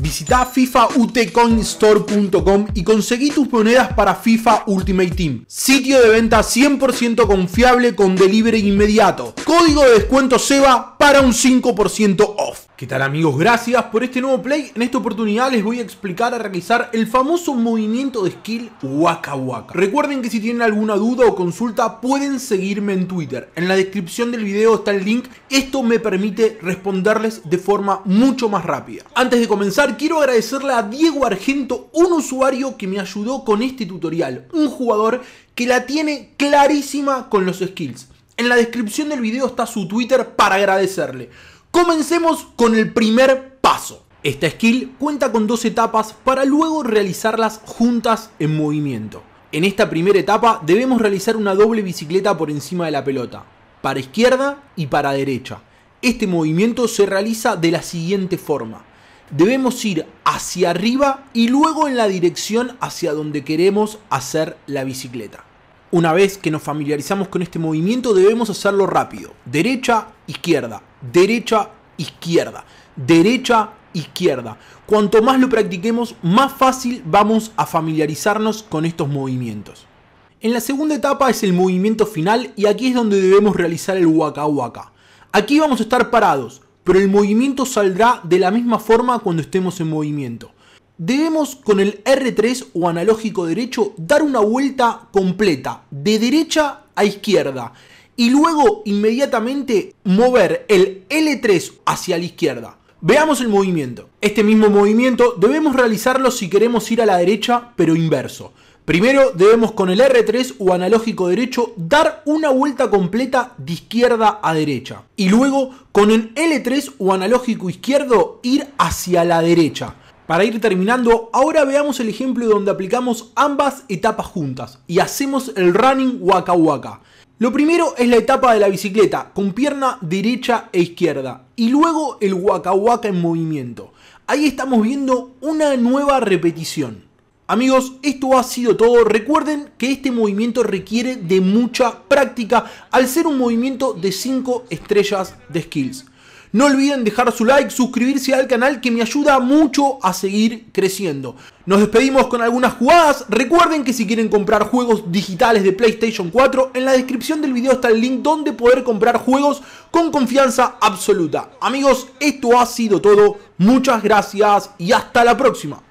Visita fifautcoinstore.com y conseguí tus monedas para FIFA Ultimate Team. Sitio de venta 100% confiable con delivery inmediato. Código de descuento SEBA para un 5% off. ¿Qué tal amigos? Gracias por este nuevo play. En esta oportunidad les voy a explicar a realizar el famoso movimiento de skill Waka Waka. Recuerden que si tienen alguna duda o consulta pueden seguirme en Twitter. En la descripción del video está el link. Esto me permite responderles de forma mucho más rápida. Antes de comenzar quiero agradecerle a Diego Argento, un usuario que me ayudó con este tutorial. Un jugador que la tiene clarísima con los skills. En la descripción del video está su Twitter para agradecerle. Comencemos con el primer paso. Esta skill cuenta con dos etapas para luego realizarlas juntas en movimiento. En esta primera etapa debemos realizar una doble bicicleta por encima de la pelota, para izquierda y para derecha. Este movimiento se realiza de la siguiente forma. Debemos ir hacia arriba y luego en la dirección hacia donde queremos hacer la bicicleta. Una vez que nos familiarizamos con este movimiento debemos hacerlo rápido. Derecha, izquierda, derecha, izquierda, derecha, izquierda. Cuanto más lo practiquemos, más fácil vamos a familiarizarnos con estos movimientos. En la segunda etapa es el movimiento final y aquí es donde debemos realizar el waka waka. Aquí vamos a estar parados, pero el movimiento saldrá de la misma forma cuando estemos en movimiento debemos con el R3 o analógico derecho dar una vuelta completa, de derecha a izquierda, y luego inmediatamente mover el L3 hacia la izquierda. Veamos el movimiento. Este mismo movimiento debemos realizarlo si queremos ir a la derecha, pero inverso. Primero debemos con el R3 o analógico derecho dar una vuelta completa de izquierda a derecha. Y luego con el L3 o analógico izquierdo ir hacia la derecha. Para ir terminando, ahora veamos el ejemplo donde aplicamos ambas etapas juntas y hacemos el running waka waka. Lo primero es la etapa de la bicicleta, con pierna derecha e izquierda, y luego el waka waka en movimiento. Ahí estamos viendo una nueva repetición. Amigos, esto ha sido todo. Recuerden que este movimiento requiere de mucha práctica al ser un movimiento de 5 estrellas de skills. No olviden dejar su like, suscribirse al canal que me ayuda mucho a seguir creciendo. Nos despedimos con algunas jugadas. Recuerden que si quieren comprar juegos digitales de PlayStation 4, en la descripción del video está el link donde poder comprar juegos con confianza absoluta. Amigos, esto ha sido todo. Muchas gracias y hasta la próxima.